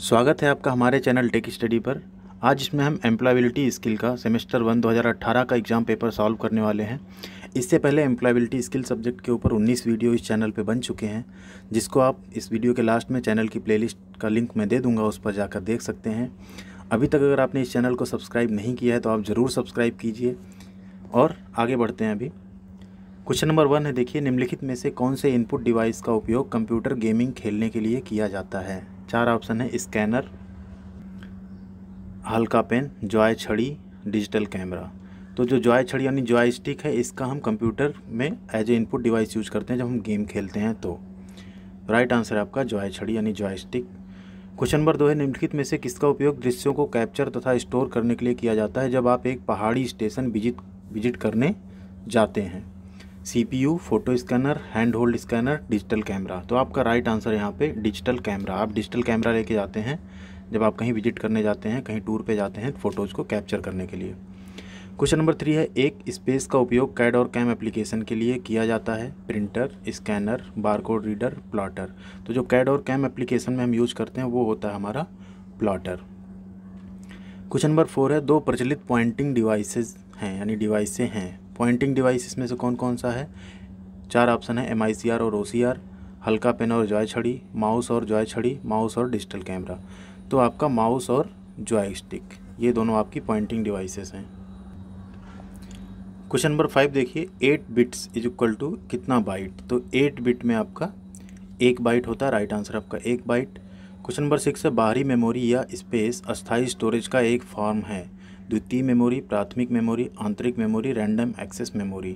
स्वागत है आपका हमारे चैनल टेक स्टडी पर आज इसमें हम एम्प्लॉयबिलिटी स्किल का सेमेस्टर वन 2018 का एग्ज़ाम पेपर सॉल्व करने वाले हैं इससे पहले एम्प्लॉयबिलिटी स्किल सब्जेक्ट के ऊपर 19 वीडियो इस चैनल पे बन चुके हैं जिसको आप इस वीडियो के लास्ट में चैनल की प्लेलिस्ट का लिंक मैं दे दूंगा उस पर जाकर देख सकते हैं अभी तक अगर आपने इस चैनल को सब्सक्राइब नहीं किया है तो आप ज़रूर सब्सक्राइब कीजिए और आगे बढ़ते हैं अभी क्वेश्चन नंबर वन है देखिए निम्नलिखित में से कौन से इनपुट डिवाइस का उपयोग कंप्यूटर गेमिंग खेलने के लिए किया जाता है चार ऑप्शन है स्कैनर हल्का पेन जॉय छड़ी डिजिटल कैमरा तो जो जॉय छड़ी यानी जॉय स्टिक है इसका हम कंप्यूटर में as a input device use करते हैं जब हम गेम खेलते हैं तो राइट आंसर है आपका जॉय छड़ी यानी जॉय स्टिक क्वेश्चन नंबर दो है निम्नलिखित में से किसका उपयोग दृश्यों को कैप्चर तथा स्टोर करने के लिए किया जाता है जब आप एक पहाड़ी स्टेशन विजिट विजिट करने जाते हैं CPU photo scanner hand hold scanner digital camera तो आपका राइट आंसर यहाँ पे डिजिटल कैमरा आप डिजिटल कैमरा लेके जाते हैं जब आप कहीं विजिट करने जाते हैं कहीं टूर पे जाते हैं फ़ोटोज़ को कैप्चर करने के लिए क्वेश्चन नंबर थ्री है एक स्पेस का उपयोग कैड और कैम एप्लीकेशन के लिए किया जाता है printer scanner barcode reader plotter तो जो कैड और कैम एप्लीकेशन में हम यूज करते हैं वो होता है हमारा प्लाटर क्वेश्चन नंबर फोर है दो प्रचलित पॉइंटिंग डिवाइसेज हैं यानी डिवाइसें हैं पॉइंटिंग डिवाइस इसमें से कौन कौन सा है चार ऑप्शन है एम और ओ हल्का पेन और जॉय छड़ी माउस और जॉय छड़ी माउस और डिजिटल कैमरा तो आपका माउस और जॉय स्टिक ये दोनों आपकी पॉइंटिंग डिवाइसेस हैं क्वेश्चन नंबर फाइव देखिए eight bits is equal to कितना बाइट तो एट बिट में आपका एक बाइट होता है राइट आंसर आपका एक बाइट क्वेश्चन नंबर सिक्स है बाहरी मेमोरी या स्पेस अस्थाई स्टोरेज का एक फॉर्म है द्वितीय मेमोरी प्राथमिक मेमोरी आंतरिक मेमोरी रैंडम एक्सेस मेमोरी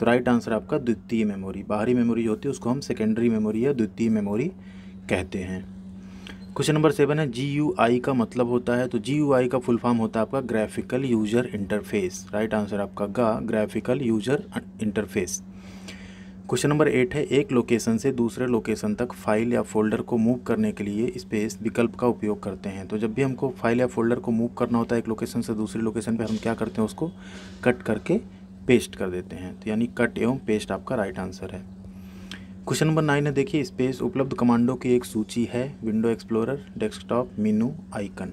तो राइट आंसर आपका द्वितीय मेमोरी बाहरी मेमोरी होती है उसको हम सेकेंडरी मेमोरी या द्वितीय मेमोरी कहते हैं क्वेश्चन नंबर सेवन है जी यू आई का मतलब होता है तो जी यू आई का फुल फॉर्म होता है आपका graphical user interface right answer आपका गा graphical user interface question number eight है एक लोकेशन से दूसरे लोकेशन तक फाइल या फोल्डर को मूव करने के लिए स्पेस विकल्प का उपयोग करते हैं तो जब भी हमको फाइल या फोल्डर को मूव करना होता है एक लोकेशन से दूसरे लोकेशन पर हम क्या करते हैं उसको कट करके पेस्ट कर देते हैं तो यानी कट एवं पेस्ट आपका राइट आंसर है क्वेश्चन नंबर नाइन है देखिए स्पेस उपलब्ध कमांडों की एक सूची है window explorer desktop menu icon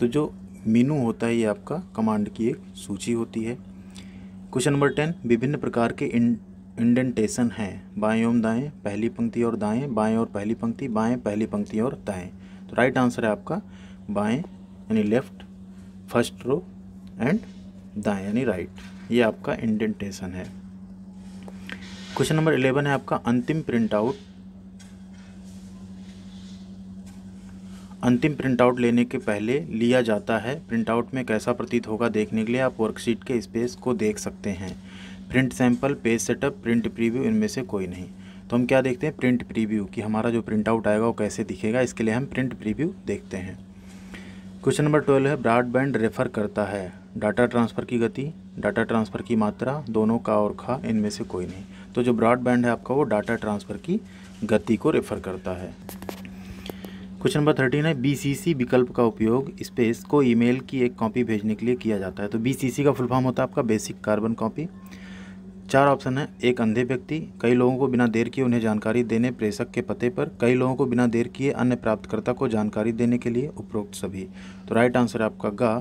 तो जो मीनू होता है ये आपका कमांड की एक सूची होती है क्वेश्चन नंबर टेन विभिन्न प्रकार के इन इंडेंटेशन है बाएं ओम दाएं पहली पंक्ति और दाएं बाएं और पहली पंक्ति बाएं पहली पंक्ति और दाएं तो राइट आंसर है आपका बाएं यानी लेफ्ट फर्स्ट रो एंड दाएं यानी राइट ये आपका इंडेंटेशन है क्वेश्चन नंबर इलेवन है आपका अंतिम प्रिंट आउट अंतिम प्रिंट आउट लेने के पहले लिया जाता है प्रिंट आउट में कैसा प्रतीत होगा देखने के लिए आप वर्कशीट के स्पेस को देख सकते हैं print sample page setup print preview इनमें से कोई नहीं तो हम क्या देखते हैं प्रिंट प्रीव्यू कि हमारा जो प्रिंट आउट आएगा वो कैसे दिखेगा इसके लिए हम प्रिंट प्रीव्यू देखते हैं क्वेश्चन नंबर ट्वेल्व है ब्रॉडबैंड रेफर करता है डाटा ट्रांसफ़र की गति डाटा ट्रांसफ़र की मात्रा दोनों का और खा इनमें से कोई नहीं तो जो ब्रॉडबैंड है आपका वो डाटा ट्रांसफ़र की गति को रेफर करता है क्वेश्चन नंबर थर्टीन है बीसीसी विकल्प का उपयोग स्पेस को ईमेल की एक कॉपी भेजने के लिए किया जाता है तो बीसीसी का फुल फॉर्म होता है आपका बेसिक कार्बन कॉपी चार ऑप्शन है एक अंधे व्यक्ति कई लोगों को बिना देर किए उन्हें जानकारी देने प्रेषक के पते पर कई लोगों को बिना देर किए अन्य प्राप्तकर्ता को जानकारी देने के लिए उपरोक्त सभी तो राइट आंसर आपका गा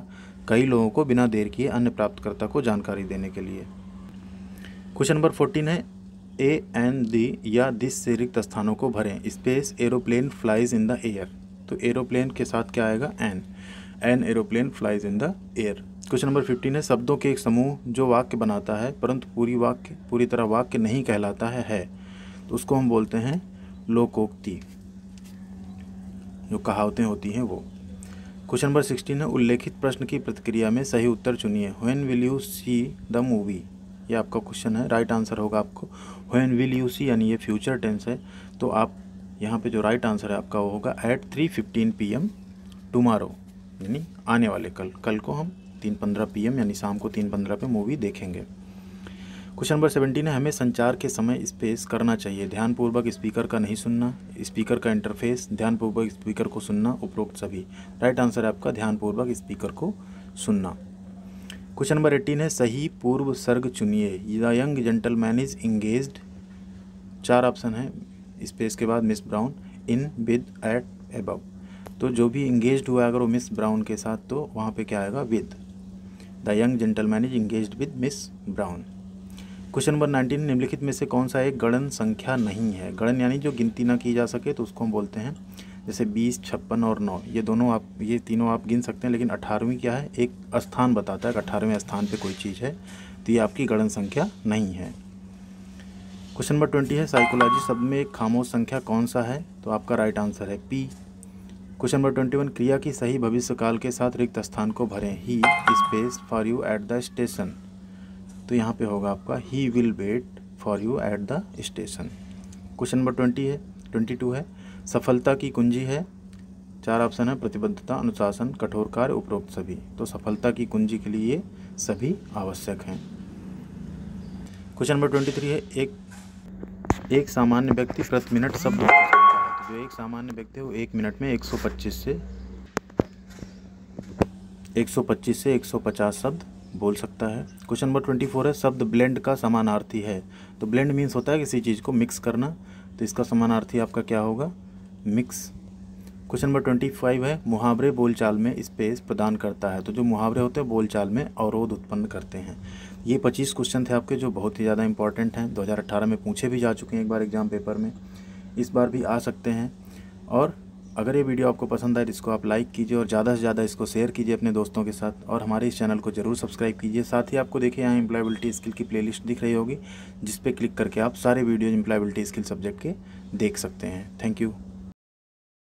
कई लोगों को बिना देर किए अन्य प्राप्तकर्ता को जानकारी देने के लिए क्वेश्चन नंबर फोर्टीन है ए एंड दी या दिस से रिक्त स्थानों को भरें space aeroplane flies in the air तो एरोप्लेन के साथ क्या आएगा an an aeroplane flies in the air question number fifteen है शब्दों के एक समूह जो वाक्य बनाता है परंतु पूरी वाक्य पूरी तरह वाक्य नहीं कहलाता है है तो उसको हम बोलते हैं लोकोक्ति जो कहावतें होती हैं वो क्वेश्चन नंबर सिक्सटीन है उल्लेखित प्रश्न की प्रतिक्रिया में सही उत्तर चुनिए when will you see the movie ये आपका क्वेश्चन है राइट आंसर होगा आपको व्हेन विल यू सी यानी ये फ्यूचर टेंस है तो आप यहाँ पे जो राइट आंसर है आपका वो होगा at three fifteen P M tomorrow यानी आने वाले कल कल को हम तीन पंद्रह पी यानी शाम को तीन पंद्रह पे मूवी देखेंगे क्वेश्चन नंबर सेवेंटीन है हमें संचार के समय स्पेस करना चाहिए ध्यानपूर्वक स्पीकर का नहीं सुनना स्पीकर का इंटरफेस ध्यानपूर्वक स्पीकर को सुनना उपरोक्त सभी राइट आंसर है आपका ध्यानपूर्वक स्पीकर को सुनना क्वेश्चन नंबर एटीन है सही पूर्व सर्ग चुनिए the young gentleman is engage चार ऑप्शन है स्पेस के बाद Miss Brown in with at above तो जो भी इंगेज हुआ है अगर वो मिस ब्राउन के साथ तो वहाँ पे क्या आएगा with the young gentleman is engage with Miss Brown question number nineteen निम्नलिखित में से कौन सा एक गणन संख्या नहीं है गणन यानी जो गिनती ना की जा सके तो उसको हम बोलते हैं जैसे बीस छप्पन और नौ ये दोनों आप ये तीनों आप गिन सकते हैं लेकिन अठारहवीं क्या है एक स्थान बताता है अठारहवें स्थान पे कोई चीज़ है तो ये आपकी गणन संख्या नहीं है क्वेश्चन नंबर ट्वेंटी है साइकोलॉजी सब में एक खामोश संख्या कौन सा है तो आपका राइट आंसर है P question number twenty one क्रिया की सही भविष्यकाल के साथ रिक्त स्थान को भरें he space for you at the station तो यहाँ पे होगा आपका he will wait for you at the station question number twenty है ट्वेंटी टू है सफलता की कुंजी है चार ऑप्शन है प्रतिबद्धता अनुशासन कठोर कार्य उपरोक्त सभी तो सफलता की कुंजी के लिए सभी आवश्यक हैं क्वेश्चन नंबर ट्वेंटी थ्री है एक एक सामान्य व्यक्ति प्रति मिनट शब्द जो एक सामान्य व्यक्ति है वो एक मिनट में 125 से 125 से 150 शब्द बोल सकता है क्वेश्चन नंबर 24 है शब्द ब्लेंड का समानार्थी है तो ब्लेंड मीन्स होता है किसी चीज़ को मिक्स करना तो इसका समानार्थी आपका क्या होगा mix question number twenty five है मुहावरे बोलचाल में स्पेस प्रदान करता है तो जो मुहावरे होते हैं बोलचाल में अवरोध उत्पन्न करते हैं ये पच्चीस क्वेश्चन थे आपके जो बहुत ही ज़्यादा इंपॉर्टेंट हैं दो हज़ार अट्ठारह में पूछे भी जा चुके हैं एक बार एग्जाम पेपर में इस बार भी आ सकते हैं और अगर ये वीडियो आपको पसंद आए तो इसको आप लाइक कीजिए और ज़्यादा से ज़्यादा इसको शेयर कीजिए अपने दोस्तों के साथ और हमारे इस चैनल को ज़रूर सब्सक्राइब कीजिए साथ ही आपको देखिए यहाँ एम्प्लॉयबिलिटी स्किल की प्लेलिस्ट दिख रही होगी जिस पर क्लिक करके आप सारे वीडियो इम्प्लायबिलिटी स्किल सब्जेक्ट के देख सकते हैं थैंक यू